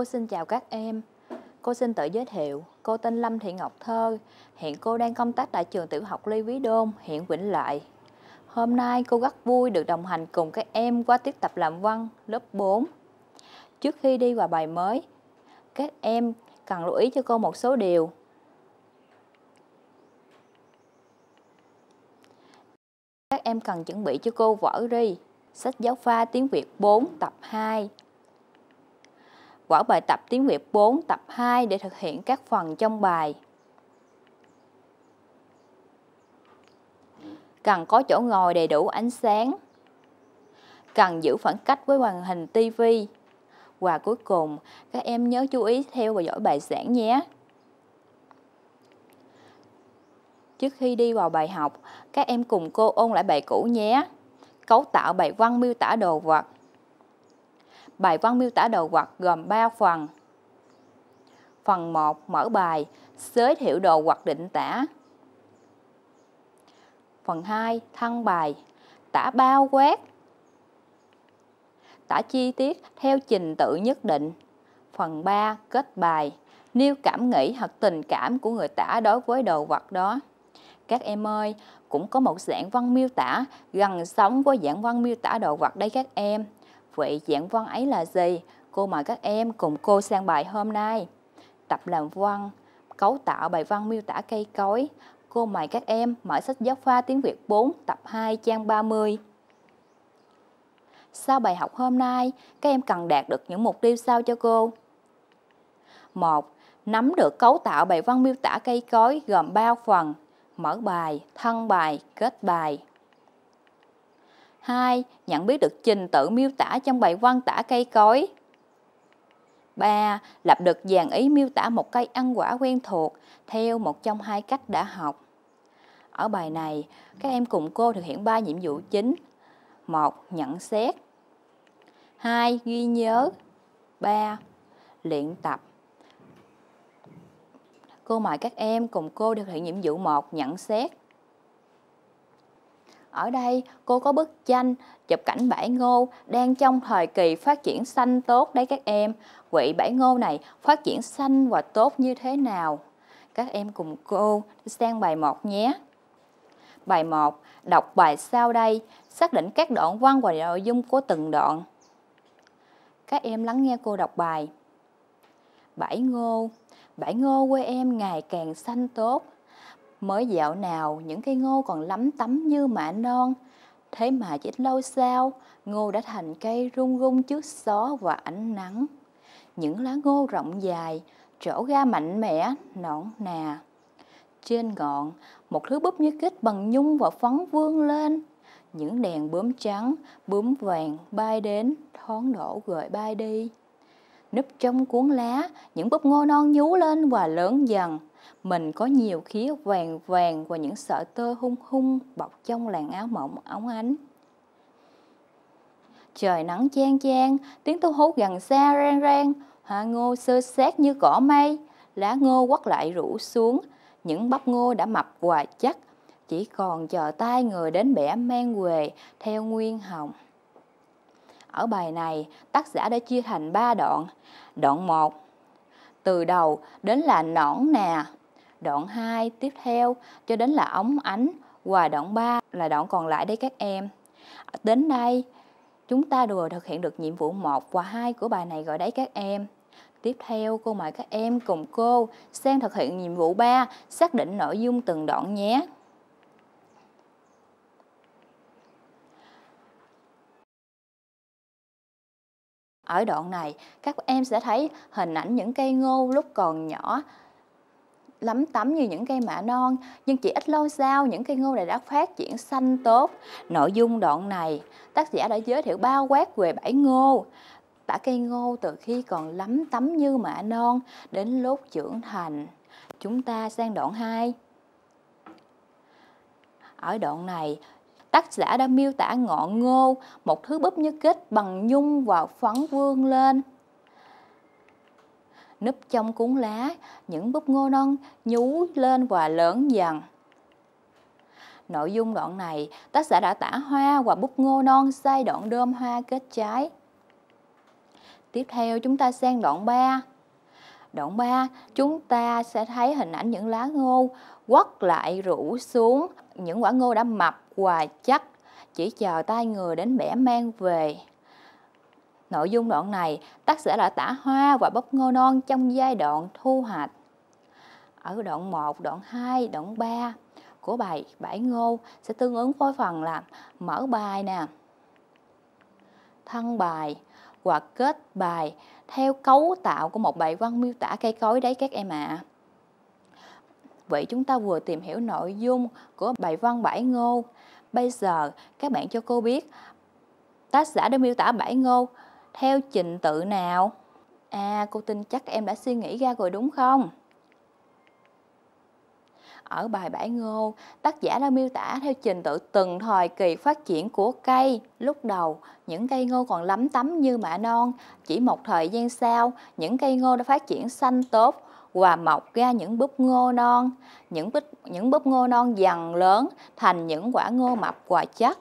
cô xin chào các em. Cô xin tự giới thiệu, cô tên Lâm Thị Ngọc Thơ, hiện cô đang công tác tại trường tiểu học Lê Quý Đôn, huyện Vĩnh Lại. Hôm nay cô rất vui được đồng hành cùng các em qua tiết tập làm văn lớp 4. Trước khi đi vào bài mới, các em cần lưu ý cho cô một số điều. Các em cần chuẩn bị cho cô vở ri, sách giáo khoa tiếng Việt 4 tập 2 quả bài tập tiếng Việt 4 tập 2 để thực hiện các phần trong bài. Cần có chỗ ngồi đầy đủ ánh sáng. Cần giữ khoảng cách với màn hình TV. Và cuối cùng, các em nhớ chú ý theo và dõi bài giảng nhé. Trước khi đi vào bài học, các em cùng cô ôn lại bài cũ nhé. Cấu tạo bài văn miêu tả đồ vật Bài văn miêu tả đồ vật gồm 3 phần. Phần 1 mở bài, giới thiệu đồ vật định tả. Phần 2 thân bài, tả bao quát. Tả chi tiết theo trình tự nhất định. Phần 3 kết bài, nêu cảm nghĩ hoặc tình cảm của người tả đối với đồ vật đó. Các em ơi, cũng có một dạng văn miêu tả gần sống với dạng văn miêu tả đồ vật đây các em. Vậy giảng văn ấy là gì? Cô mời các em cùng cô sang bài hôm nay. Tập làm văn, cấu tạo bài văn miêu tả cây cối. Cô mời các em mở sách giáo khoa tiếng Việt 4 tập 2 trang 30. Sau bài học hôm nay, các em cần đạt được những mục tiêu sau cho cô. 1. Nắm được cấu tạo bài văn miêu tả cây cối gồm 3 phần: mở bài, thân bài, kết bài. 2. Nhận biết được trình tự miêu tả trong bài văn tả cây cối. 3. Lập được dàn ý miêu tả một cây ăn quả quen thuộc theo một trong hai cách đã học. Ở bài này, các em cùng cô thực hiện 3 nhiệm vụ chính. 1. Nhận xét. 2. Ghi nhớ. 3. Luyện tập. Cô mời các em cùng cô thực hiện nhiệm vụ 1. Nhận xét. Ở đây, cô có bức tranh chụp cảnh bãi ngô đang trong thời kỳ phát triển xanh tốt đấy các em. Quỹ bãi ngô này phát triển xanh và tốt như thế nào? Các em cùng cô sang bài 1 nhé. Bài 1, đọc bài sau đây, xác định các đoạn văn và nội dung của từng đoạn. Các em lắng nghe cô đọc bài. Bãi ngô, bãi ngô quê em ngày càng xanh tốt, Mới dạo nào những cây ngô còn lắm tấm như mạ non Thế mà chỉ lâu sau Ngô đã thành cây rung rung trước gió và ánh nắng Những lá ngô rộng dài Trổ ra mạnh mẽ, nõn nà Trên ngọn Một thứ búp như kích bằng nhung và phấn vươn lên Những đèn bướm trắng, bướm vàng bay đến Thoáng đổ gợi bay đi Núp trong cuốn lá, những búp ngô non nhú lên và lớn dần mình có nhiều khía vàng vàng và những sợi tơ hung hung bọc trong làn áo mỏng óng ánh. Trời nắng chan chan, tiếng tu hú gần xa rang rang, hoa ngô sơ sát như cỏ mây, lá ngô quắt lại rủ xuống, những bắp ngô đã mập và chắc, chỉ còn chờ tay người đến bẻ mang về theo nguyên hồng. Ở bài này, tác giả đã chia thành 3 đoạn. Đoạn 1 từ đầu đến là nõn nè. Đoạn 2 tiếp theo cho đến là ống ánh và đoạn 3 là đoạn còn lại đấy các em. Đến đây chúng ta đều thực hiện được nhiệm vụ 1 và 2 của bài này rồi đấy các em. Tiếp theo cô mời các em cùng cô sang thực hiện nhiệm vụ 3, xác định nội dung từng đoạn nhé. Ở đoạn này, các em sẽ thấy hình ảnh những cây ngô lúc còn nhỏ lắm tắm như những cây mạ non, nhưng chỉ ít lâu sau những cây ngô này đã phát triển xanh tốt. Nội dung đoạn này, tác giả đã giới thiệu bao quát về bãi ngô, tả cây ngô từ khi còn lắm tắm như mạ non đến lúc trưởng thành. Chúng ta sang đoạn 2. Ở đoạn này, tác giả đã miêu tả ngọn ngô, một thứ búp như kết bằng nhung và phấn vương lên. Núp trong cuốn lá, những búp ngô non nhú lên và lớn dần. Nội dung đoạn này, tác giả đã tả hoa và búp ngô non giai đoạn đơm hoa kết trái. Tiếp theo chúng ta sang đoạn 3. Đoạn 3, chúng ta sẽ thấy hình ảnh những lá ngô quất lại rủ xuống những quả ngô đã mập, hòa chắc, chỉ chờ tay người đến bẻ mang về. Nội dung đoạn này, tác giả đã tả hoa và bắp ngô non trong giai đoạn thu hoạch. Ở đoạn 1, đoạn 2, đoạn 3 của bài bãi ngô sẽ tương ứng với phần là mở bài nè, thân bài hoặc kết bài theo cấu tạo của một bài văn miêu tả cây cối đấy các em ạ. À. Vậy chúng ta vừa tìm hiểu nội dung của bài văn Bãi Ngô. Bây giờ các bạn cho cô biết tác giả đã miêu tả Bãi Ngô theo trình tự nào? À, cô tin chắc em đã suy nghĩ ra rồi đúng không? Ở bài Bãi Ngô, tác giả đã miêu tả theo trình tự từng thời kỳ phát triển của cây. Lúc đầu, những cây ngô còn lấm tấm như mạ non. Chỉ một thời gian sau, những cây ngô đã phát triển xanh tốt, và mọc ra những búp ngô non, những búp, những búp ngô non dần lớn thành những quả ngô mập quả chắc.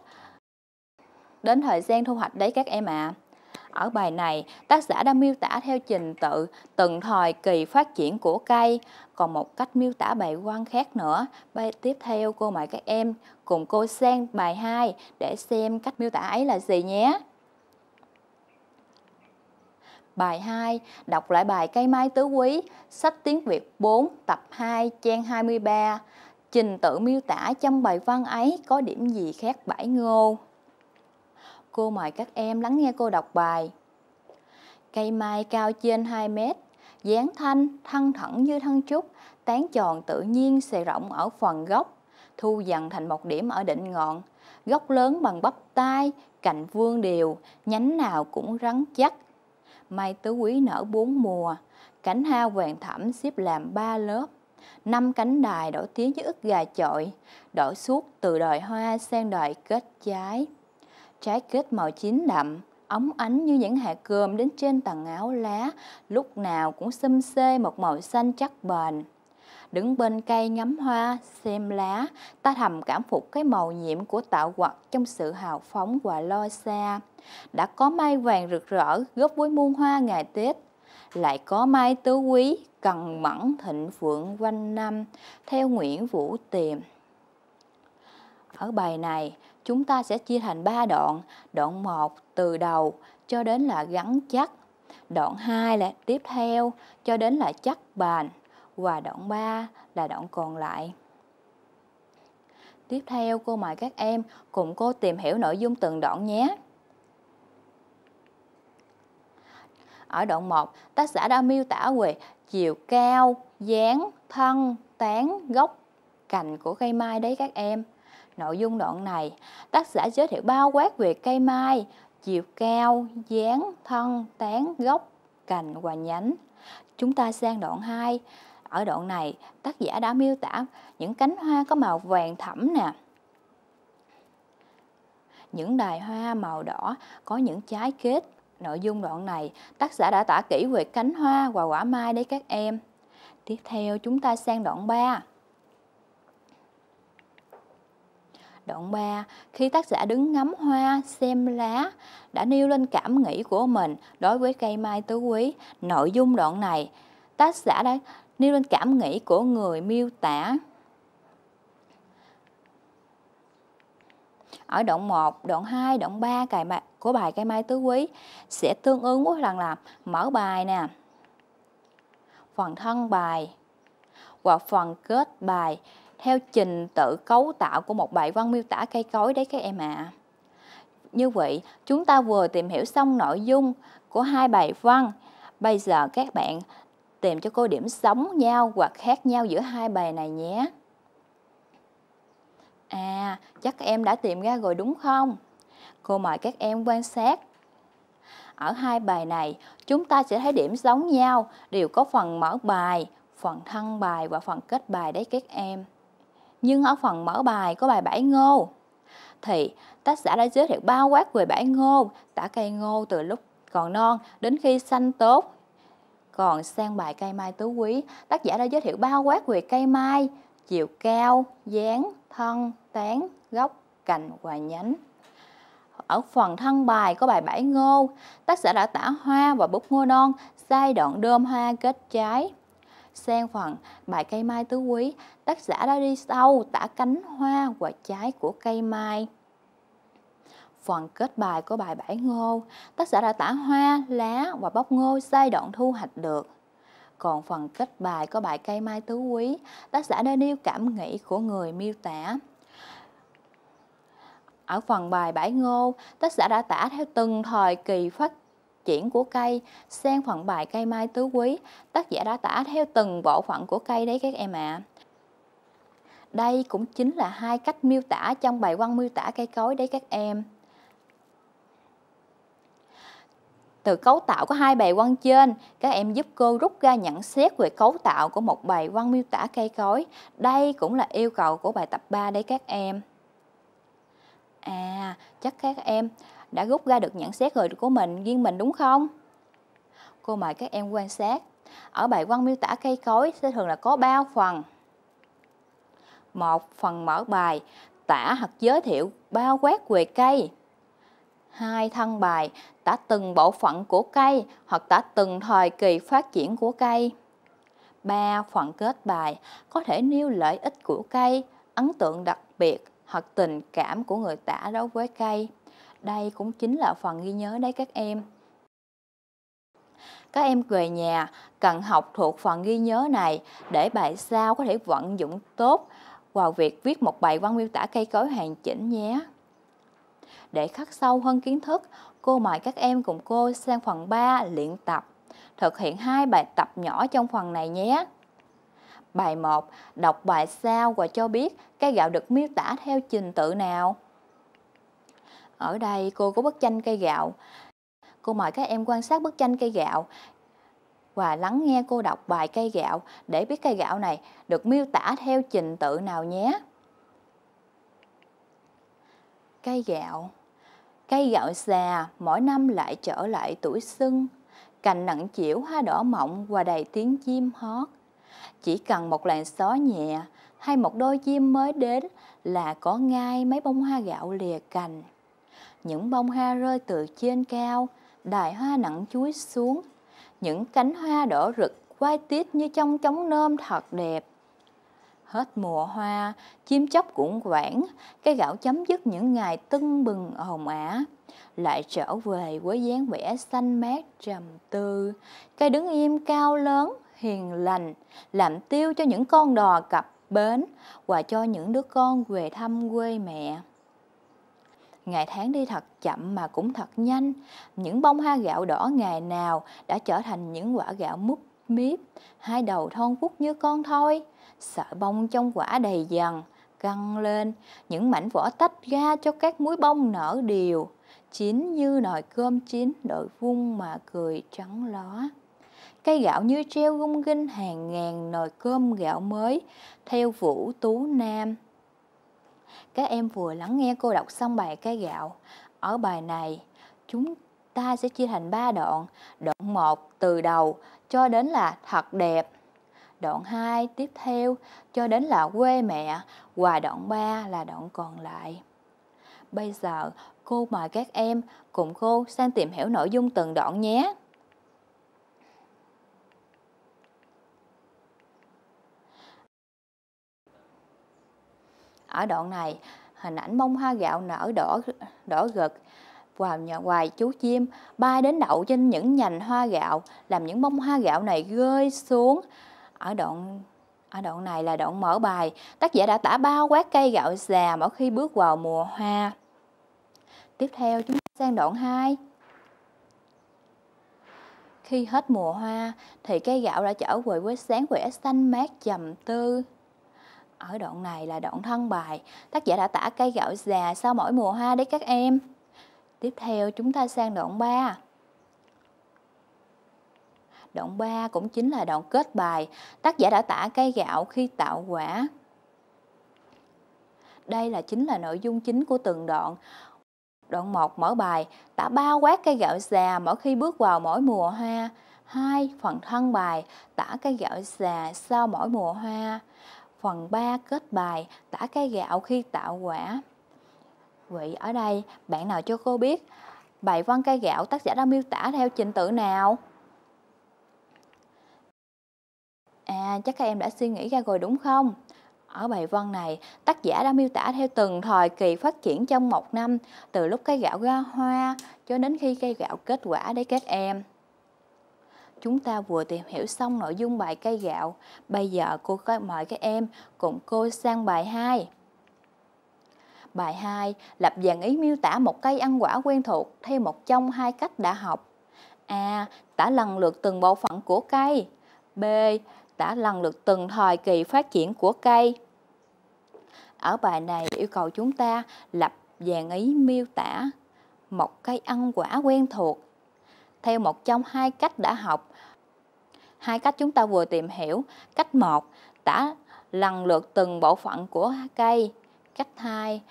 Đến thời gian thu hoạch đấy các em ạ. À. Ở bài này, tác giả đã miêu tả theo trình tự từng thời kỳ phát triển của cây, còn một cách miêu tả bài quan khác nữa. Bài tiếp theo cô mời các em cùng cô sang bài 2 để xem cách miêu tả ấy là gì nhé. Bài 2, đọc lại bài Cây Mai Tứ Quý, sách tiếng Việt 4, tập 2, trang 23. Trình tự miêu tả trong bài văn ấy có điểm gì khác bãi ngô. Cô mời các em lắng nghe cô đọc bài. Cây mai cao trên 2 mét, dáng thanh, thân thẳng như thân trúc, tán tròn tự nhiên xề rộng ở phần gốc, thu dần thành một điểm ở đỉnh ngọn. Gốc lớn bằng bắp tay, cạnh vuông đều, nhánh nào cũng rắn chắc, mai tứ quý nở bốn mùa, cánh hoa vàng thẩm xếp làm ba lớp, năm cánh đài đổi tiếng với ức gà chọi, đổi suốt từ đời hoa sang đời kết trái. Trái kết màu chín đậm, óng ánh như những hạt cơm đến trên tầng áo lá, lúc nào cũng xâm xê một màu xanh chắc bền đứng bên cây ngắm hoa, xem lá, ta thầm cảm phục cái màu nhiệm của tạo vật trong sự hào phóng và lo xa. Đã có mai vàng rực rỡ góp với muôn hoa ngày Tết, lại có mai tứ quý cần mẫn thịnh vượng quanh năm theo Nguyễn Vũ Tiềm. Ở bài này, chúng ta sẽ chia thành 3 đoạn. Đoạn 1 từ đầu cho đến là gắn chắc. Đoạn 2 là tiếp theo cho đến là chắc bàn và đoạn 3 là đoạn còn lại. Tiếp theo cô mời các em cùng cô tìm hiểu nội dung từng đoạn nhé. Ở đoạn 1, tác giả đã miêu tả về chiều cao, dáng, thân, tán, gốc, cành của cây mai đấy các em. Nội dung đoạn này, tác giả giới thiệu bao quát về cây mai, chiều cao, dáng, thân, tán, gốc, cành và nhánh. Chúng ta sang đoạn 2, ở đoạn này, tác giả đã miêu tả những cánh hoa có màu vàng thẫm nè. Những đài hoa màu đỏ có những trái kết. Nội dung đoạn này, tác giả đã tả kỹ về cánh hoa và quả mai đấy các em. Tiếp theo, chúng ta sang đoạn 3. Đoạn 3, khi tác giả đứng ngắm hoa, xem lá, đã nêu lên cảm nghĩ của mình đối với cây mai tứ quý. Nội dung đoạn này tác giả đã nêu lên cảm nghĩ của người miêu tả ở đoạn 1, đoạn 2, đoạn 3 cài bài, của bài cây mai tứ quý sẽ tương ứng với rằng là mở bài nè phần thân bài và phần kết bài theo trình tự cấu tạo của một bài văn miêu tả cây cối đấy các em ạ à. như vậy chúng ta vừa tìm hiểu xong nội dung của hai bài văn bây giờ các bạn tìm cho cô điểm giống nhau hoặc khác nhau giữa hai bài này nhé. À, chắc các em đã tìm ra rồi đúng không? Cô mời các em quan sát. Ở hai bài này, chúng ta sẽ thấy điểm giống nhau, đều có phần mở bài, phần thân bài và phần kết bài đấy các em. Nhưng ở phần mở bài có bài bãi ngô. Thì tác giả đã giới thiệu bao quát về bãi ngô, tả cây ngô từ lúc còn non đến khi xanh tốt còn sang bài cây mai tứ quý, tác giả đã giới thiệu bao quát về cây mai, chiều cao, dáng, thân, tán, gốc, cành và nhánh. Ở phần thân bài có bài bãi ngô, tác giả đã tả hoa và bút ngô non, giai đoạn đơm hoa kết trái. Sang phần bài cây mai tứ quý, tác giả đã đi sâu tả cánh hoa và trái của cây mai. Phần kết bài của bài bãi ngô, tác giả đã tả hoa, lá và bóc ngô giai đoạn thu hoạch được. Còn phần kết bài của bài cây mai tứ quý, tác giả đã nêu cảm nghĩ của người miêu tả. Ở phần bài bãi ngô, tác giả đã tả theo từng thời kỳ phát triển của cây sang phần bài cây mai tứ quý tác giả đã tả theo từng bộ phận của cây đấy các em ạ à. đây cũng chính là hai cách miêu tả trong bài văn miêu tả cây cối đấy các em từ cấu tạo của hai bài văn trên, các em giúp cô rút ra nhận xét về cấu tạo của một bài văn miêu tả cây cối. Đây cũng là yêu cầu của bài tập 3 đấy các em. À, chắc các em đã rút ra được nhận xét rồi của mình, riêng mình đúng không? Cô mời các em quan sát. Ở bài văn miêu tả cây cối sẽ thường là có bao phần. Một phần mở bài tả hoặc giới thiệu bao quát về cây hai thân bài tả từng bộ phận của cây hoặc tả từng thời kỳ phát triển của cây. ba Phần kết bài có thể nêu lợi ích của cây, ấn tượng đặc biệt hoặc tình cảm của người tả đối với cây. Đây cũng chính là phần ghi nhớ đấy các em. Các em về nhà cần học thuộc phần ghi nhớ này để bài sau có thể vận dụng tốt vào việc viết một bài văn miêu tả cây cối hoàn chỉnh nhé để khắc sâu hơn kiến thức, cô mời các em cùng cô sang phần 3 luyện tập. Thực hiện hai bài tập nhỏ trong phần này nhé. Bài 1. Đọc bài sao và cho biết cây gạo được miêu tả theo trình tự nào. Ở đây cô có bức tranh cây gạo. Cô mời các em quan sát bức tranh cây gạo và lắng nghe cô đọc bài cây gạo để biết cây gạo này được miêu tả theo trình tự nào nhé. Cây gạo Cây gạo già mỗi năm lại trở lại tuổi xuân, cành nặng chiểu hoa đỏ mọng và đầy tiếng chim hót. Chỉ cần một làn gió nhẹ hay một đôi chim mới đến là có ngay mấy bông hoa gạo lìa cành. Những bông hoa rơi từ trên cao, đài hoa nặng chuối xuống. Những cánh hoa đỏ rực quay tít như trong trống nôm thật đẹp hết mùa hoa, chim chóc cũng quảng, cái gạo chấm dứt những ngày tưng bừng hồng ả. Lại trở về với dáng vẻ xanh mát trầm tư, cây đứng im cao lớn, hiền lành, làm tiêu cho những con đò cập bến và cho những đứa con về thăm quê mẹ. Ngày tháng đi thật chậm mà cũng thật nhanh, những bông hoa gạo đỏ ngày nào đã trở thành những quả gạo múp miếp, hai đầu thon phúc như con thôi sợi bông trong quả đầy dần, căng lên, những mảnh vỏ tách ra cho các múi bông nở đều, chín như nồi cơm chín đội vung mà cười trắng ló. Cây gạo như treo gung ginh hàng ngàn nồi cơm gạo mới, theo Vũ Tú Nam. Các em vừa lắng nghe cô đọc xong bài cây gạo. Ở bài này, chúng ta sẽ chia thành ba đoạn. Đoạn một từ đầu cho đến là thật đẹp đoạn 2 tiếp theo cho đến là quê mẹ và đoạn 3 là đoạn còn lại. Bây giờ cô mời các em cùng cô sang tìm hiểu nội dung từng đoạn nhé. Ở đoạn này, hình ảnh bông hoa gạo nở đỏ đỏ gật và nhà hoài chú chim bay đến đậu trên những nhành hoa gạo làm những bông hoa gạo này rơi xuống ở đoạn ở đoạn này là đoạn mở bài tác giả đã tả bao quát cây gạo già mỗi khi bước vào mùa hoa tiếp theo chúng ta sang đoạn 2 khi hết mùa hoa thì cây gạo đã trở về với sáng vẻ xanh mát trầm tư ở đoạn này là đoạn thân bài tác giả đã tả cây gạo già sau mỗi mùa hoa đấy các em tiếp theo chúng ta sang đoạn 3 Đoạn 3 cũng chính là đoạn kết bài. Tác giả đã tả cây gạo khi tạo quả. Đây là chính là nội dung chính của từng đoạn. Đoạn 1 mở bài, tả bao quát cây gạo già mỗi khi bước vào mỗi mùa hoa. 2. Phần thân bài, tả cây gạo già sau mỗi mùa hoa. Phần 3 kết bài, tả cây gạo khi tạo quả. Vậy ở đây, bạn nào cho cô biết bài văn cây gạo tác giả đã miêu tả theo trình tự nào? chắc các em đã suy nghĩ ra rồi đúng không? Ở bài văn này, tác giả đã miêu tả theo từng thời kỳ phát triển trong một năm, từ lúc cây gạo ra hoa cho đến khi cây gạo kết quả để các em. Chúng ta vừa tìm hiểu xong nội dung bài cây gạo, bây giờ cô mời các em cùng cô sang bài 2. Bài 2 lập dàn ý miêu tả một cây ăn quả quen thuộc theo một trong hai cách đã học. A. Tả lần lượt từng bộ phận của cây. B đã lần lượt từng thời kỳ phát triển của cây. Ở bài này yêu cầu chúng ta lập dàn ý miêu tả một cây ăn quả quen thuộc theo một trong hai cách đã học. Hai cách chúng ta vừa tìm hiểu, cách 1 tả lần lượt từng bộ phận của cây, cách 2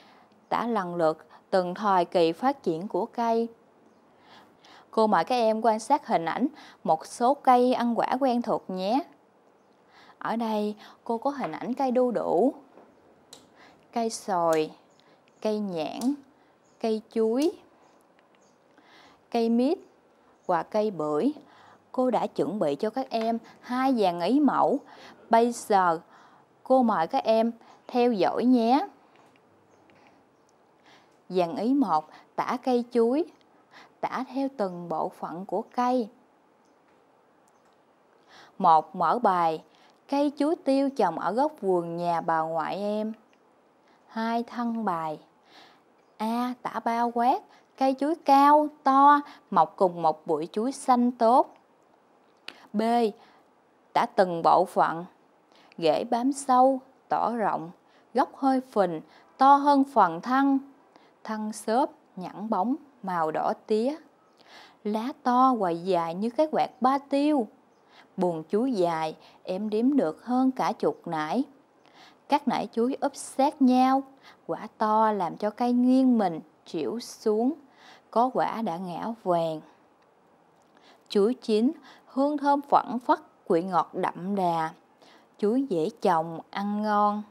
tả lần lượt từng thời kỳ phát triển của cây. Cô mời các em quan sát hình ảnh một số cây ăn quả quen thuộc nhé. Ở đây cô có hình ảnh cây đu đủ, cây sồi, cây nhãn, cây chuối, cây mít và cây bưởi. Cô đã chuẩn bị cho các em hai dàn ý mẫu. Bây giờ cô mời các em theo dõi nhé. Dàn ý 1 tả cây chuối, tả theo từng bộ phận của cây. Một mở bài, Cây chuối tiêu trồng ở góc vườn nhà bà ngoại em. Hai thân bài. A. tả bao quát, cây chuối cao, to, mọc cùng một bụi chuối xanh tốt. B. Tả từng bộ phận. Rễ bám sâu, tỏ rộng, gốc hơi phình, to hơn phần thân. Thân xốp, nhẵn bóng, màu đỏ tía. Lá to và dài như cái quạt ba tiêu buồn chuối dài, em đếm được hơn cả chục nải. Các nải chuối úp sát nhau, quả to làm cho cây nghiêng mình, chịu xuống, có quả đã ngã vàng. Chuối chín, hương thơm phẳng phất, quvị ngọt đậm đà. Chuối dễ trồng, ăn ngon.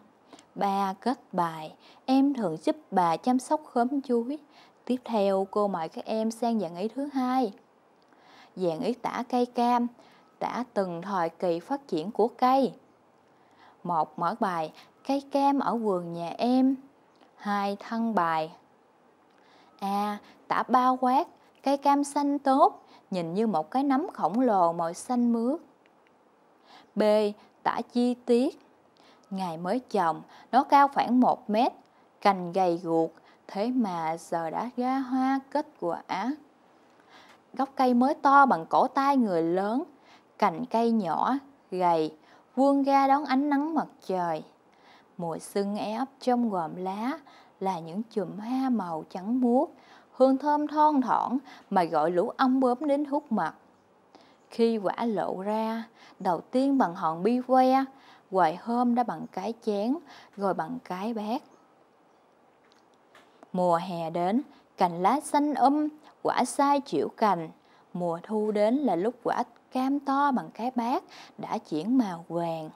Ba kết bài, em thường giúp bà chăm sóc khóm chuối. Tiếp theo cô mời các em sang dạng ý thứ hai. Dạng ý tả cây cam, đã từng thời kỳ phát triển của cây. Một mở bài Cây cam ở vườn nhà em. Hai thân bài A. À, tả bao quát Cây cam xanh tốt, nhìn như một cái nấm khổng lồ màu xanh mướt. B. Tả chi tiết Ngày mới trồng, nó cao khoảng 1 mét, cành gầy guộc, thế mà giờ đã ra hoa kết quả. Gốc cây mới to bằng cổ tay người lớn, cành cây nhỏ, gầy, vuông ga đón ánh nắng mặt trời. Mùa xuân e ấp trong gòm lá là những chùm hoa màu trắng muốt, hương thơm thon thỏn mà gọi lũ ong bướm đến hút mặt. Khi quả lộ ra, đầu tiên bằng hòn bi que, hoài hôm đã bằng cái chén, rồi bằng cái bát. Mùa hè đến, cành lá xanh âm um, quả sai chịu cành. Mùa thu đến là lúc quả cam to bằng cái bát đã chuyển màu vàng.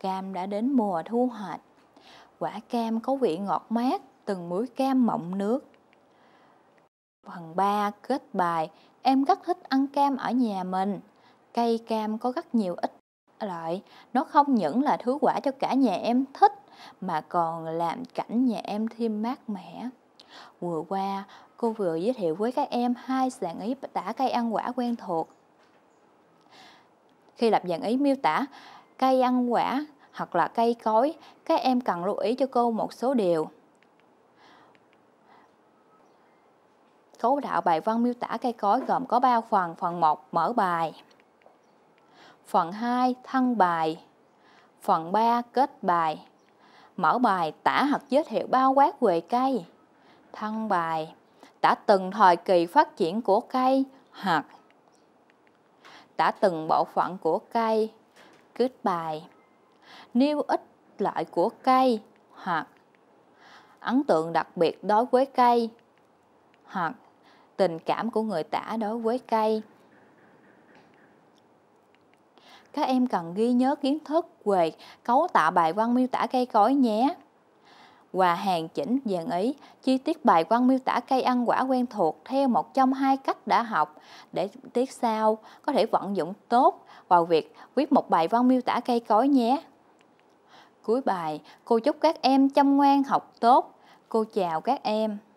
Cam đã đến mùa thu hoạch. Quả cam có vị ngọt mát, từng muối cam mọng nước. Phần 3 kết bài, em rất thích ăn cam ở nhà mình. Cây cam có rất nhiều ích lợi, nó không những là thứ quả cho cả nhà em thích mà còn làm cảnh nhà em thêm mát mẻ. Vừa qua, cô vừa giới thiệu với các em hai dạng ý tả cây ăn quả quen thuộc khi lập dạng ý miêu tả cây ăn quả hoặc là cây cối, các em cần lưu ý cho cô một số điều. Cấu tạo bài văn miêu tả cây cối gồm có 3 phần. Phần 1 mở bài. Phần 2 thân bài. Phần 3 kết bài. Mở bài tả hoặc giới thiệu bao quát về cây. Thân bài tả từng thời kỳ phát triển của cây hoặc đã từng bộ phận của cây kết bài nêu ít lợi của cây hoặc ấn tượng đặc biệt đối với cây hoặc tình cảm của người tả đối với cây các em cần ghi nhớ kiến thức về cấu tạo bài văn miêu tả cây cối nhé và hàng chỉnh dàn ý, chi tiết bài văn miêu tả cây ăn quả quen thuộc theo một trong hai cách đã học để tiết sau có thể vận dụng tốt vào việc viết một bài văn miêu tả cây cối nhé. Cuối bài, cô chúc các em chăm ngoan học tốt. Cô chào các em.